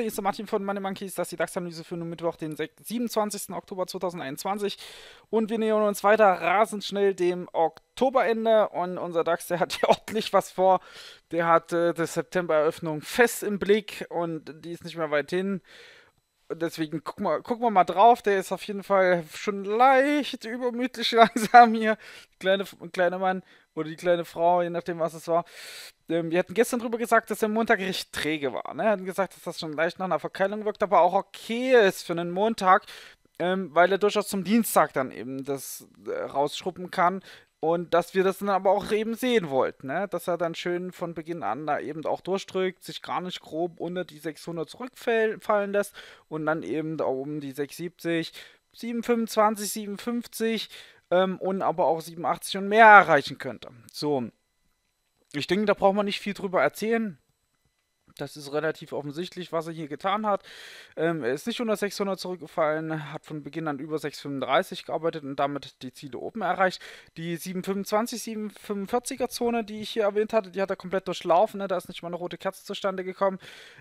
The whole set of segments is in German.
Hallo, hier ist der Martin von Money Monkeys. Das ist die DAX-Analyse für den Mittwoch, den 27. Oktober 2021. Und wir nähern uns weiter rasend schnell dem Oktoberende. Und unser DAX, der hat ja ordentlich was vor. Der hat äh, die Septembereröffnung fest im Blick und die ist nicht mehr weit hin. Deswegen gucken wir, gucken wir mal drauf. Der ist auf jeden Fall schon leicht übermütlich langsam hier. Kleine, kleiner Mann. Oder die kleine Frau, je nachdem, was es war. Ähm, wir hatten gestern drüber gesagt, dass der Montag recht träge war. Ne? Wir hatten gesagt, dass das schon leicht nach einer Verkeilung wirkt, aber auch okay ist für einen Montag, ähm, weil er durchaus zum Dienstag dann eben das äh, rausschruppen kann. Und dass wir das dann aber auch eben sehen wollten, ne? dass er dann schön von Beginn an da eben auch durchdrückt, sich gar nicht grob unter die 600 zurückfallen lässt und dann eben da oben die 670, 725, 750 ähm, und aber auch 87 und mehr erreichen könnte. So, ich denke, da braucht man nicht viel drüber erzählen. Das ist relativ offensichtlich, was er hier getan hat. Ähm, er ist nicht unter 600 zurückgefallen, hat von Beginn an über 635 gearbeitet und damit die Ziele oben erreicht. Die 725, 745er Zone, die ich hier erwähnt hatte, die hat er komplett durchlaufen. Ne? Da ist nicht mal eine rote Kerze zustande gekommen.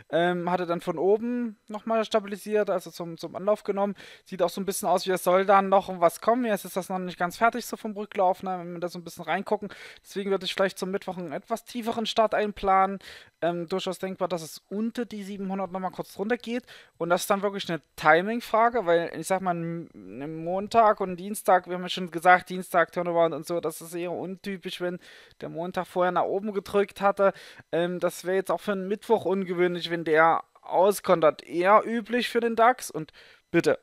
Ähm, hat er dann von oben nochmal stabilisiert, also zum, zum Anlauf genommen. Sieht auch so ein bisschen aus, wie es soll dann noch was kommen. Jetzt ist das noch nicht ganz fertig so vom Rücklauf, ne? wenn wir da so ein bisschen reingucken. Deswegen würde ich vielleicht zum Mittwoch einen etwas tieferen Start einplanen. Ähm, durchaus denkbar denkbar, dass es unter die 700 nochmal kurz runtergeht. Und das ist dann wirklich eine Timing-Frage, weil ich sag mal, Montag und Dienstag, wir haben ja schon gesagt, Dienstag Turnaround und so, das ist eher untypisch, wenn der Montag vorher nach oben gedrückt hatte. Ähm, das wäre jetzt auch für einen Mittwoch ungewöhnlich, wenn der auskontert. Eher üblich für den DAX und bitte,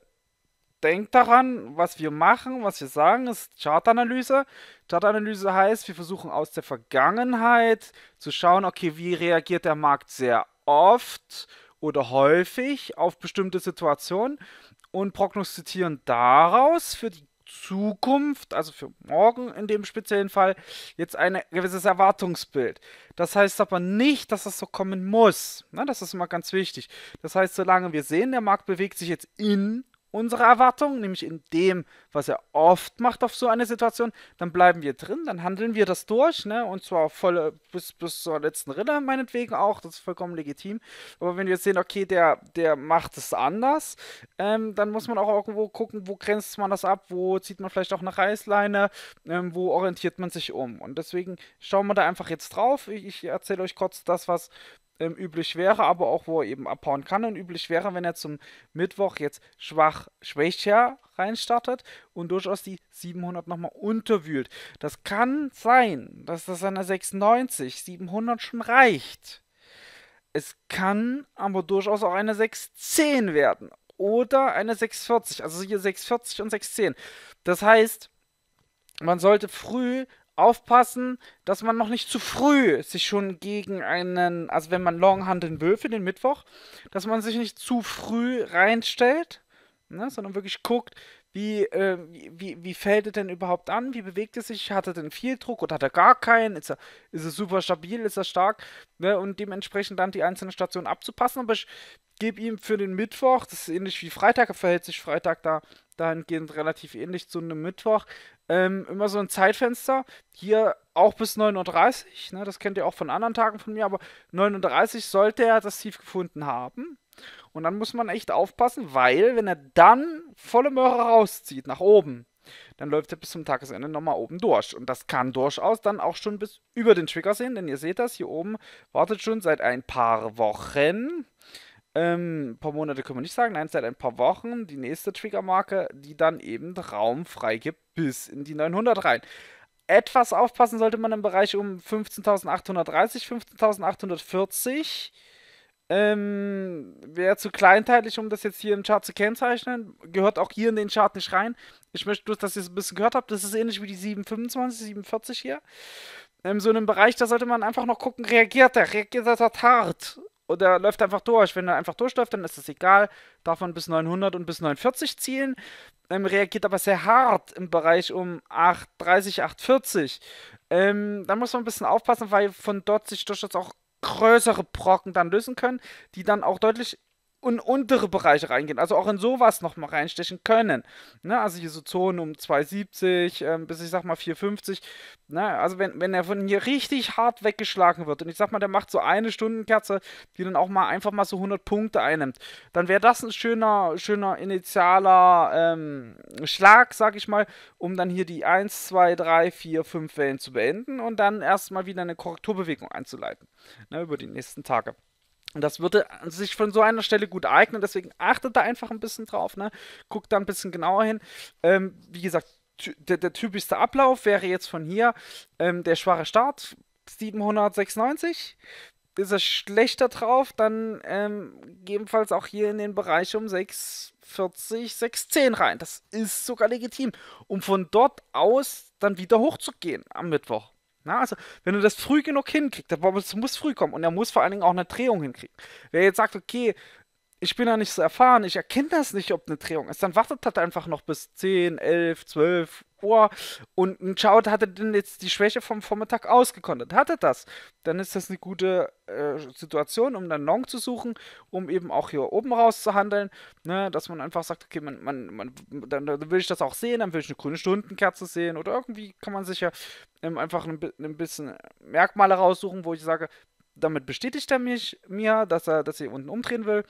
denkt daran, was wir machen, was wir sagen, ist Chartanalyse. Chartanalyse heißt, wir versuchen aus der Vergangenheit zu schauen, okay, wie reagiert der Markt sehr oft oder häufig auf bestimmte Situationen und prognostizieren daraus für die Zukunft, also für morgen in dem speziellen Fall, jetzt ein gewisses Erwartungsbild. Das heißt aber nicht, dass das so kommen muss. Na, das ist immer ganz wichtig. Das heißt, solange wir sehen, der Markt bewegt sich jetzt in unsere Erwartungen, nämlich in dem, was er oft macht auf so eine Situation, dann bleiben wir drin, dann handeln wir das durch, ne? Und zwar voll bis, bis zur letzten Rille meinetwegen auch, das ist vollkommen legitim. Aber wenn wir sehen, okay, der, der macht es anders, ähm, dann muss man auch irgendwo gucken, wo grenzt man das ab, wo zieht man vielleicht auch eine Reißleine, ähm, wo orientiert man sich um. Und deswegen schauen wir da einfach jetzt drauf. Ich, ich erzähle euch kurz das, was ähm, üblich wäre, aber auch wo er eben abhauen kann. Und üblich wäre, wenn er zum Mittwoch jetzt schwach, schwächer reinstartet und durchaus die 700 nochmal unterwühlt. Das kann sein, dass das an der 690, 700 schon reicht. Es kann aber durchaus auch eine 610 werden oder eine 640, also hier 640 und 610. Das heißt, man sollte früh aufpassen, dass man noch nicht zu früh sich schon gegen einen, also wenn man Long handeln will für den Mittwoch, dass man sich nicht zu früh reinstellt, ne, sondern wirklich guckt, wie, äh, wie, wie fällt er denn überhaupt an? Wie bewegt er sich? Hat er denn viel Druck oder hat er gar keinen? Ist er, ist er super stabil? Ist er stark? Ne? Und dementsprechend dann die einzelnen Stationen abzupassen. Aber ich gebe ihm für den Mittwoch, das ist ähnlich wie Freitag, er verhält sich Freitag da dahingehend relativ ähnlich zu einem Mittwoch. Ähm, immer so ein Zeitfenster. Hier auch bis 9.30 Uhr. Ne? Das kennt ihr auch von anderen Tagen von mir, aber 9.30 Uhr sollte er das Tief gefunden haben. Und dann muss man echt aufpassen, weil, wenn er dann volle Möhre rauszieht, nach oben, dann läuft er bis zum Tagesende nochmal oben durch. Und das kann durchaus dann auch schon bis über den Trigger sehen, denn ihr seht das, hier oben wartet schon seit ein paar Wochen ähm, ein paar Monate können wir nicht sagen, nein, seit ein paar Wochen die nächste Triggermarke, die dann eben Raum freigibt bis in die 900 rein. Etwas aufpassen sollte man im Bereich um 15.830, 15.840. Ähm, Wäre zu kleinteilig, um das jetzt hier im Chart zu kennzeichnen. Gehört auch hier in den Chart nicht rein. Ich möchte bloß, dass ihr es ein bisschen gehört habt. Das ist ähnlich wie die 725, 740 hier. Ähm, so in einem Bereich, da sollte man einfach noch gucken, reagiert er, reagiert er hart. Oder läuft einfach durch. Wenn er einfach durchläuft, dann ist das egal. Darf man bis 900 und bis 940 zielen. Ähm, reagiert aber sehr hart im Bereich um 830, 840. Ähm, da muss man ein bisschen aufpassen, weil von dort sich durchaus auch größere Brocken dann lösen können, die dann auch deutlich in untere Bereiche reingehen, also auch in sowas nochmal reinstechen können. Ne? Also hier so Zonen um 270 ähm, bis ich sag mal 450. Ne? Also wenn, wenn er von hier richtig hart weggeschlagen wird und ich sag mal, der macht so eine Stundenkerze, die dann auch mal einfach mal so 100 Punkte einnimmt, dann wäre das ein schöner, schöner initialer ähm, Schlag, sag ich mal, um dann hier die 1, 2, 3, 4, 5 Wellen zu beenden und dann erstmal wieder eine Korrekturbewegung einzuleiten ne? über die nächsten Tage. Und das würde sich von so einer Stelle gut eignen, deswegen achtet da einfach ein bisschen drauf, ne? Guckt da ein bisschen genauer hin. Ähm, wie gesagt, der, der, typischste Ablauf wäre jetzt von hier ähm, der schwache Start, 796. Ist er schlechter drauf, dann ähm, gegebenenfalls auch hier in den Bereich um 640, 610 rein. Das ist sogar legitim, um von dort aus dann wieder hochzugehen am Mittwoch. Na, also, wenn du das früh genug hinkriegst, aber es muss früh kommen und er muss vor allen Dingen auch eine Drehung hinkriegen. Wer jetzt sagt, okay, ich bin da nicht so erfahren, ich erkenne das nicht, ob eine Drehung ist. Dann wartet halt einfach noch bis 10, 11, 12 Uhr und ein Child hatte denn jetzt die Schwäche vom Vormittag ausgekontet, hatte das. Dann ist das eine gute äh, Situation, um dann Long zu suchen, um eben auch hier oben rauszuhandeln, ne, dass man einfach sagt, okay, man, man, man dann, dann, will ich das auch sehen, dann will ich eine grüne Stundenkerze sehen oder irgendwie kann man sich ja ähm, einfach ein, ein bisschen Merkmale raussuchen, wo ich sage, damit bestätigt er mich, mir, dass er, dass er unten umdrehen will.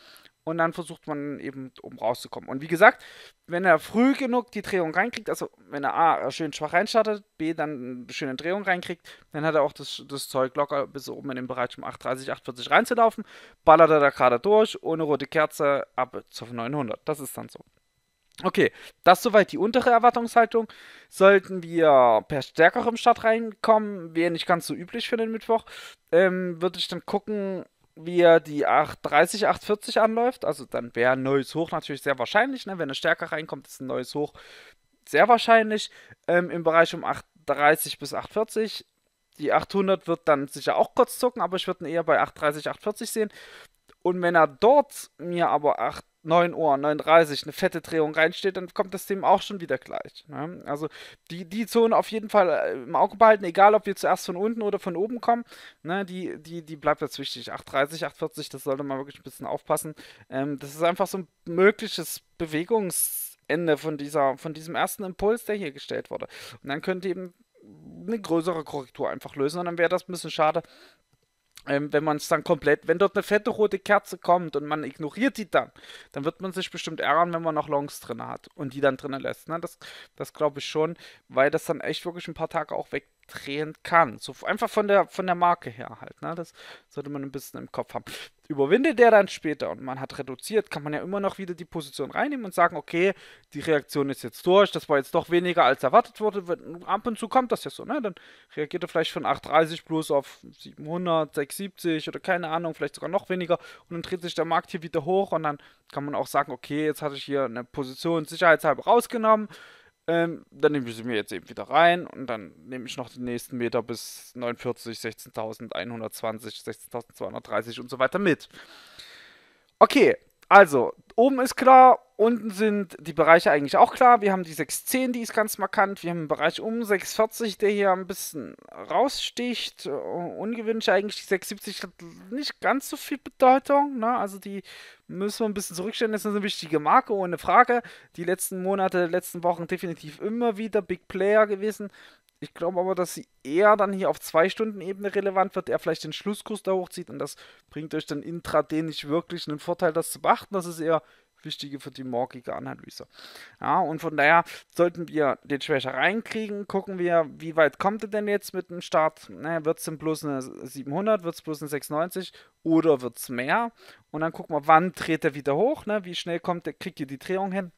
Und dann versucht man eben, um rauszukommen. Und wie gesagt, wenn er früh genug die Drehung reinkriegt, also wenn er A, schön schwach reinstartet, B, dann eine schöne Drehung reinkriegt, dann hat er auch das, das Zeug locker bis oben in den Bereich um 8,30, 8,40 reinzulaufen, ballert er da gerade durch, ohne rote Kerze, ab zur 900. Das ist dann so. Okay, das soweit die untere Erwartungshaltung. Sollten wir per stärkerem Start reinkommen, wäre nicht ganz so üblich für den Mittwoch, ähm, würde ich dann gucken, wie er die 830, 840 anläuft, also dann wäre ein neues Hoch natürlich sehr wahrscheinlich. Ne? Wenn er stärker reinkommt, ist ein neues Hoch sehr wahrscheinlich. Ähm, Im Bereich um 830 bis 840. Die 800 wird dann sicher auch kurz zucken, aber ich würde ihn eher bei 830, 840 sehen. Und wenn er dort mir aber 8 9 Uhr, 9.30 Uhr eine fette Drehung reinsteht, dann kommt das Thema auch schon wieder gleich. Ne? Also die, die Zone auf jeden Fall äh, im Auge behalten, egal ob wir zuerst von unten oder von oben kommen, ne? die, die, die bleibt jetzt wichtig. 8.30, 8.40, das sollte man wirklich ein bisschen aufpassen. Ähm, das ist einfach so ein mögliches Bewegungsende von, dieser, von diesem ersten Impuls, der hier gestellt wurde. Und dann könnt ihr eben eine größere Korrektur einfach lösen und dann wäre das ein bisschen schade, ähm, wenn man es dann komplett, wenn dort eine fette rote Kerze kommt und man ignoriert die dann, dann wird man sich bestimmt ärgern, wenn man noch Longs drin hat und die dann drinnen lässt. Ne? Das, das glaube ich schon, weil das dann echt wirklich ein paar Tage auch weg drehen kann. So einfach von der von der Marke her halt. Ne? Das sollte man ein bisschen im Kopf haben. Überwindet der dann später und man hat reduziert, kann man ja immer noch wieder die Position reinnehmen und sagen, okay, die Reaktion ist jetzt durch, das war jetzt doch weniger als erwartet wurde. Ab und zu kommt das ja so, ne? Dann reagiert er vielleicht von 830 plus auf 700, 670 oder keine Ahnung, vielleicht sogar noch weniger und dann dreht sich der Markt hier wieder hoch und dann kann man auch sagen, okay, jetzt hatte ich hier eine Position sicherheitshalber rausgenommen ähm, dann nehme ich sie mir jetzt eben wieder rein und dann nehme ich noch den nächsten Meter bis 49, 16.120, 16.230 und so weiter mit. Okay, also, oben ist klar, unten sind die Bereiche eigentlich auch klar. Wir haben die 610, die ist ganz markant. Wir haben einen Bereich um 640, der hier ein bisschen raussticht. Äh, Ungewünscht eigentlich. Die 670 hat nicht ganz so viel Bedeutung. Ne? Also die müssen wir ein bisschen zurückstellen. Das ist eine wichtige Marke, ohne Frage. Die letzten Monate, letzten Wochen definitiv immer wieder Big Player gewesen. Ich glaube aber, dass sie eher dann hier auf zwei Stunden Ebene relevant wird, er vielleicht den Schlusskurs da hochzieht und das bringt euch dann intraday nicht wirklich einen Vorteil, das zu beachten. Das ist eher wichtige für die morgige Analyse. Ja, und von daher sollten wir den Schwächer reinkriegen, gucken wir, wie weit kommt er denn jetzt mit dem Start? Ne, wird es denn bloß eine 700, wird es bloß eine 96 oder wird es mehr? Und dann gucken wir, wann dreht er wieder hoch, ne? wie schnell kommt der, kriegt ihr die Drehung hin?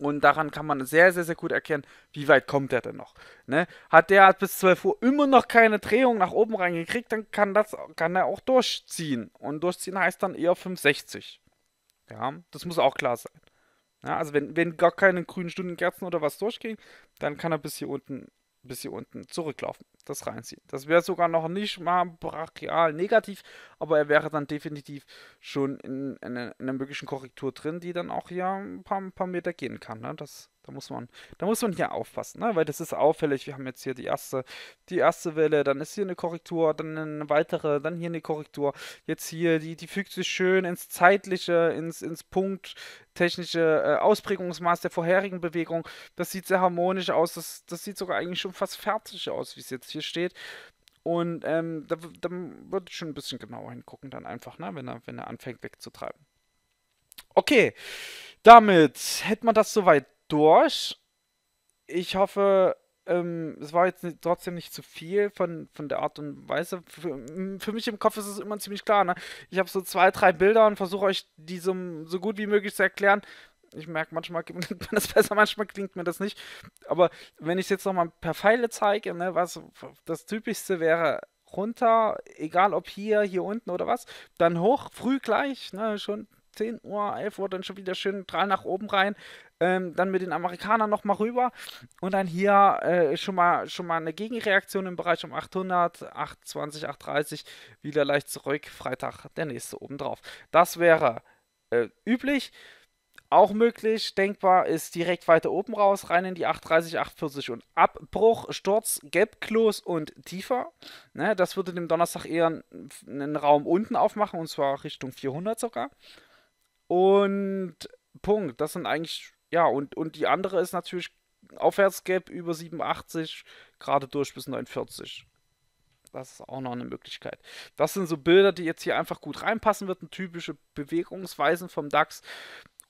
Und daran kann man sehr, sehr, sehr gut erkennen, wie weit kommt er denn noch. Ne? Hat der bis 12 Uhr immer noch keine Drehung nach oben reingekriegt, dann kann, das, kann er auch durchziehen. Und durchziehen heißt dann eher 560. Ja, das muss auch klar sein. Ja, also wenn, wenn gar keine grünen Stundenkerzen oder was durchgehen, dann kann er bis hier unten bis hier unten zurücklaufen, das reinziehen. Das wäre sogar noch nicht mal brachial negativ, aber er wäre dann definitiv schon in, in, in, einer möglichen Korrektur drin, die dann auch hier ein paar, ein paar Meter gehen kann. Ne? Das da muss man, da muss man hier aufpassen, ne? weil das ist auffällig. Wir haben jetzt hier die erste, die erste Welle, dann ist hier eine Korrektur, dann eine weitere, dann hier eine Korrektur. Jetzt hier, die, die fügt sich schön ins zeitliche, ins, ins punkttechnische äh, Ausprägungsmaß der vorherigen Bewegung. Das sieht sehr harmonisch aus. Das, das sieht sogar eigentlich schon fast fertig aus, wie es jetzt hier steht. Und ähm, da, da ich schon ein bisschen genauer hingucken, dann einfach, ne? wenn, er, wenn er anfängt wegzutreiben. Okay, damit hätten wir das soweit durch. Ich hoffe, ähm, es war jetzt trotzdem nicht zu viel von, von der Art und Weise. Für, für mich im Kopf ist es immer ziemlich klar. Ne? Ich habe so zwei, drei Bilder und versuche euch die so, so gut wie möglich zu erklären. Ich merke, manchmal klingt mir das besser, manchmal klingt mir das nicht. Aber wenn ich es jetzt nochmal per Pfeile zeige, ne, was das Typischste wäre, runter, egal ob hier, hier unten oder was, dann hoch, früh gleich, ne, schon 10 Uhr, 11 Uhr dann schon wieder schön drei nach oben rein. Ähm, dann mit den Amerikanern nochmal rüber und dann hier äh, schon, mal, schon mal eine Gegenreaktion im Bereich um 800, 820, 830, wieder leicht zurück. Freitag der nächste obendrauf. Das wäre äh, üblich. Auch möglich, denkbar ist direkt weiter oben raus, rein in die 830, 840 und Abbruch, Sturz, Gap-Close und tiefer. Ne, das würde dem Donnerstag eher einen Raum unten aufmachen und zwar Richtung 400 sogar. Und Punkt. Das sind eigentlich, ja, und, und die andere ist natürlich Aufwärtsgap über 87, gerade durch bis 49. Das ist auch noch eine Möglichkeit. Das sind so Bilder, die jetzt hier einfach gut reinpassen würden. Typische Bewegungsweisen vom DAX.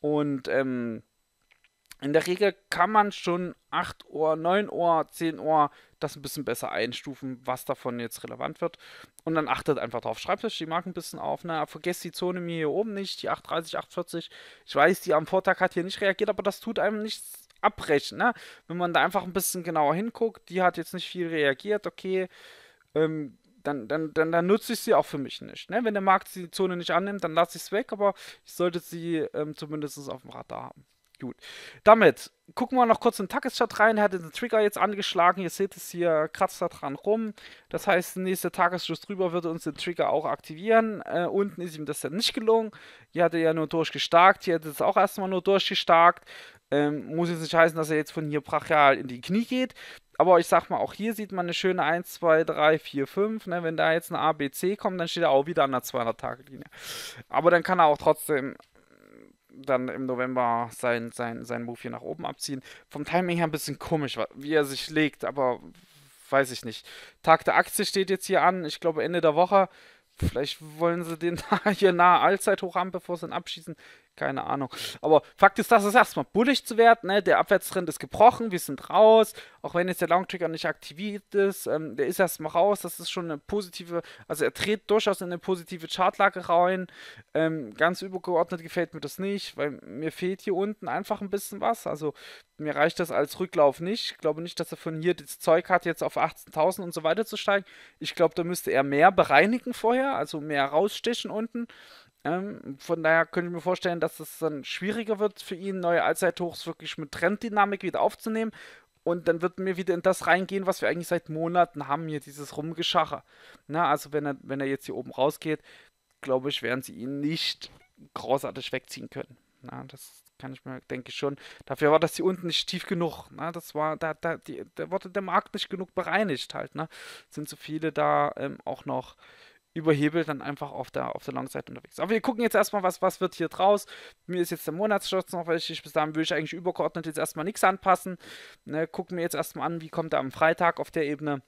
Und ähm, in der Regel kann man schon 8 Uhr, 9 Uhr, 10 Uhr das ein bisschen besser einstufen, was davon jetzt relevant wird. Und dann achtet einfach drauf. Schreibt euch die Marken ein bisschen auf. Naja, vergesst die Zone mir hier oben nicht, die 830, 840. Ich weiß, die am Vortag hat hier nicht reagiert, aber das tut einem nichts abbrechen. Ne? Wenn man da einfach ein bisschen genauer hinguckt, die hat jetzt nicht viel reagiert, okay. Ähm, dann, dann, dann, dann, nutze ich sie auch für mich nicht. Ne? Wenn der Markt die Zone nicht annimmt, dann lasse ich es weg, aber ich sollte sie ähm, zumindest auf dem Radar haben. Gut. Damit gucken wir noch kurz in den Tageschart rein. Er hat den Trigger jetzt angeschlagen. Ihr seht es hier, kratzt da dran rum. Das heißt, der nächste Tagesschuss drüber würde uns den Trigger auch aktivieren. Äh, unten ist ihm das dann nicht gelungen. Hier hat er ja nur durchgestarkt. Hier hat er es auch erstmal nur durchgestarkt. Ähm, muss jetzt nicht heißen, dass er jetzt von hier brachial in die Knie geht. Aber ich sag mal, auch hier sieht man eine schöne 1, 2, 3, 4, 5. Ne? Wenn da jetzt eine ABC kommt, dann steht er auch wieder an der 200-Tage-Linie. Aber dann kann er auch trotzdem dann im November sein, sein, sein Move hier nach oben abziehen. Vom Timing her ein bisschen komisch, wie er sich legt, aber weiß ich nicht. Tag der Aktie steht jetzt hier an, ich glaube Ende der Woche. Vielleicht wollen sie den da hier nahe Allzeithoch haben, bevor sie ihn abschießen keine Ahnung. Aber Fakt ist, dass es erstmal bullig zu werden. Ne? Der Abwärtstrend ist gebrochen, wir sind raus. Auch wenn jetzt der Long Trigger nicht aktiviert ist, ähm, der ist erstmal raus. Das ist schon eine positive, also er dreht durchaus in eine positive Chartlage rein. Ähm, ganz übergeordnet gefällt mir das nicht, weil mir fehlt hier unten einfach ein bisschen was. Also mir reicht das als Rücklauf nicht. Ich glaube nicht, dass er von hier das Zeug hat, jetzt auf 18.000 und so weiter zu steigen. Ich glaube, da müsste er mehr bereinigen vorher, also mehr rausstechen unten. Ähm, von daher könnte ich mir vorstellen, dass es dann schwieriger wird für ihn, neue Allzeithochs wirklich mit Trenddynamik wieder aufzunehmen. Und dann wird mir wieder in das reingehen, was wir eigentlich seit Monaten haben, hier dieses Rumgeschacher. Na, also wenn er, wenn er jetzt hier oben rausgeht, glaube ich, werden sie ihn nicht großartig wegziehen können. Na, das kann ich mir, denke ich schon. Dafür war das hier unten nicht tief genug. Na, das war, da, da, die, da wurde der Markt nicht genug bereinigt halt. Ne? Sind so viele da ähm, auch noch überhebelt dann einfach auf der, auf der long unterwegs. Aber wir gucken jetzt erstmal, was, was wird hier draus. Mir ist jetzt der Monatsschutz noch wichtig. Bis dahin würde ich eigentlich übergeordnet jetzt erstmal nichts anpassen. Ne, gucken wir jetzt erstmal an, wie kommt er am Freitag auf der Ebene.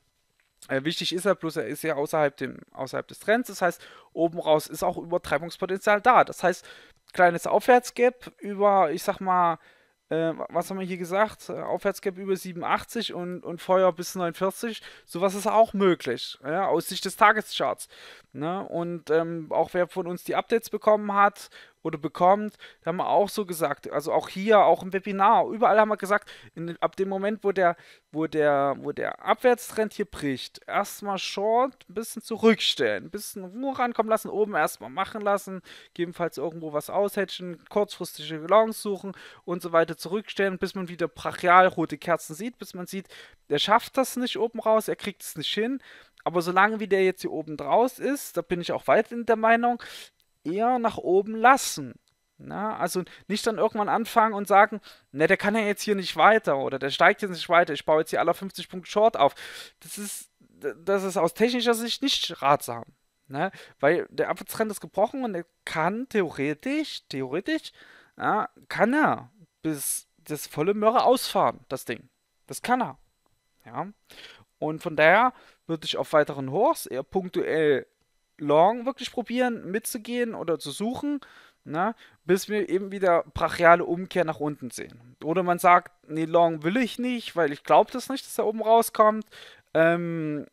Äh, wichtig ist er, plus er ist ja außerhalb, dem, außerhalb des Trends. Das heißt, oben raus ist auch Übertreibungspotenzial da. Das heißt, kleines Aufwärtsgap über, ich sag mal, äh, was haben wir hier gesagt? Äh, Aufwärtsgap über 87 und, und Feuer bis 49. Sowas ist auch möglich, ja, aus Sicht des Tagescharts. Ne? Und ähm, auch wer von uns die Updates bekommen hat oder bekommt. Da haben wir auch so gesagt, also auch hier, auch im Webinar, überall haben wir gesagt, in, ab dem Moment, wo der, wo der, wo der Abwärtstrend hier bricht, erstmal Short ein bisschen zurückstellen, ein bisschen Ruhe rankommen lassen, oben erstmal machen lassen, gegebenenfalls irgendwo was aushatchen, kurzfristige Longs suchen und so weiter zurückstellen, bis man wieder brachial rote Kerzen sieht, bis man sieht, der schafft das nicht oben raus, er kriegt es nicht hin. Aber solange wie der jetzt hier oben draus ist, da bin ich auch weit in der Meinung, eher nach oben lassen. Na, ne? also nicht dann irgendwann anfangen und sagen, ne, der kann ja jetzt hier nicht weiter oder der steigt jetzt nicht weiter, ich baue jetzt hier alle 50 Punkte Short auf. Das ist, das ist aus technischer Sicht nicht ratsam. Ne? Weil der Abwärtstrend ist gebrochen und er kann theoretisch, theoretisch, ja, kann er bis das volle Möhre ausfahren, das Ding. Das kann er. Ja. Und von daher würde ich auf weiteren Hochs eher punktuell Long wirklich probieren, mitzugehen oder zu suchen, na, ne, bis wir eben wieder brachiale Umkehr nach unten sehen. Oder man sagt, nee, Long will ich nicht, weil ich glaube das nicht, dass er oben rauskommt. Ähm,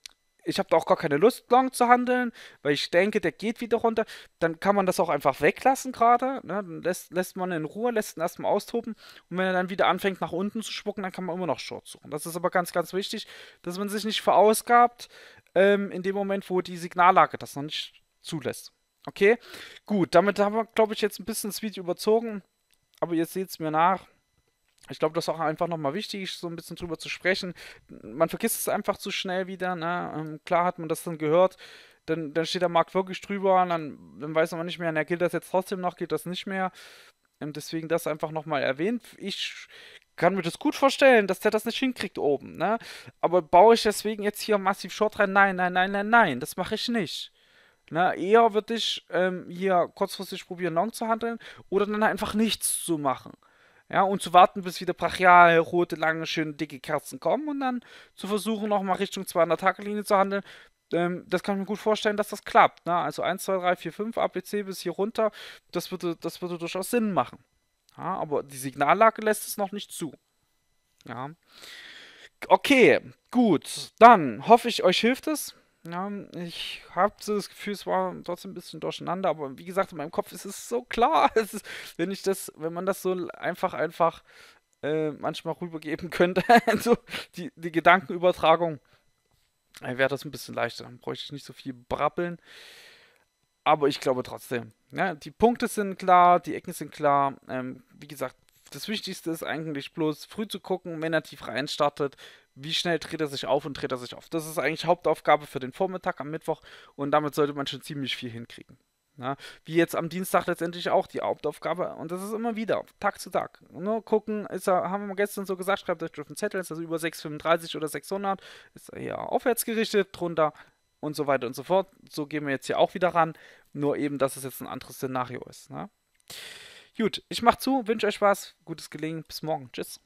ich habe da auch gar keine Lust, Long zu handeln, weil ich denke, der geht wieder runter, dann kann man das auch einfach weglassen gerade. Ne? Dann lässt, lässt man in Ruhe, lässt ihn erstmal austoben und wenn er dann wieder anfängt, nach unten zu spucken, dann kann man immer noch Short suchen. Das ist aber ganz, ganz wichtig, dass man sich nicht verausgabt ähm, in dem Moment, wo die Signallage das noch nicht zulässt. Okay, gut, damit haben wir, glaube ich, jetzt ein bisschen das Video überzogen, aber ihr seht es mir nach ich glaube, das ist auch einfach nochmal wichtig, so ein bisschen drüber zu sprechen. Man vergisst es einfach zu schnell wieder. Ne? Ähm, klar hat man das dann gehört, dann, dann steht der Markt wirklich drüber und dann, dann weiß man nicht mehr, na, gilt das jetzt trotzdem noch, gilt das nicht mehr. Ähm, deswegen das einfach nochmal erwähnt. Ich kann mir das gut vorstellen, dass der das nicht hinkriegt oben. Ne? Aber baue ich deswegen jetzt hier massiv Short rein? Nein, nein, nein, nein, nein, das mache ich nicht. Na, ne? eher würde ich ähm, hier kurzfristig probieren, Long zu handeln oder dann einfach nichts zu machen. Ja, und zu warten, bis wieder brachial rote, lange, schöne, dicke Kerzen kommen und dann zu versuchen, nochmal Richtung 200-Tage-Linie zu handeln. Ähm, das kann ich mir gut vorstellen, dass das klappt. Ne? Also 1, 2, 3, 4, 5 APC bis hier runter, das würde, das würde durchaus Sinn machen. Ja, aber die Signallage lässt es noch nicht zu. Ja. Okay, gut. Dann hoffe ich, euch hilft es. Ja, ich habe so das Gefühl, es war trotzdem ein bisschen durcheinander, aber wie gesagt, in meinem Kopf ist es so klar. Es ist, wenn ich das, wenn man das so einfach, einfach äh, manchmal rübergeben könnte, so die, die Gedankenübertragung, wäre das ein bisschen leichter. Dann bräuchte ich nicht so viel brabbeln. Aber ich glaube trotzdem. Ja, ne? die Punkte sind klar, die Ecken sind klar. Ähm, wie gesagt, das Wichtigste ist eigentlich bloß früh zu gucken, wenn er tief reinstartet, wie schnell dreht er sich auf und dreht er sich auf. Das ist eigentlich Hauptaufgabe für den Vormittag am Mittwoch und damit sollte man schon ziemlich viel hinkriegen. Ja, wie jetzt am Dienstag letztendlich auch die Hauptaufgabe. Und das ist immer wieder, Tag zu Tag. Nur ne, gucken, ist er, haben wir gestern so gesagt, schreibt euch auf den Zettel, ist also über 635 oder 600, ist er hier aufwärts gerichtet, drunter und so weiter und so fort. So gehen wir jetzt hier auch wieder ran, nur eben, dass es jetzt ein anderes Szenario ist. Ne? Gut, ich mach zu, wünsche euch Spaß, gutes Gelingen, bis morgen, tschüss.